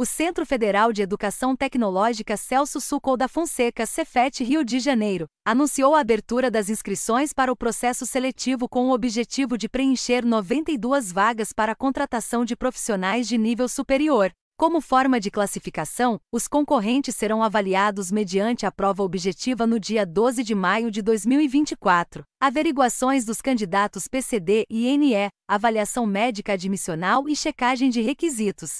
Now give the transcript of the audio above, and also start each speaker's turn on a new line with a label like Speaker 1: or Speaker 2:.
Speaker 1: o Centro Federal de Educação Tecnológica Celso Sucol da Fonseca Cefet Rio de Janeiro anunciou a abertura das inscrições para o processo seletivo com o objetivo de preencher 92 vagas para a contratação de profissionais de nível superior. Como forma de classificação, os concorrentes serão avaliados mediante a prova objetiva no dia 12 de maio de 2024. Averiguações dos candidatos PCD e NE, avaliação médica admissional e checagem de requisitos.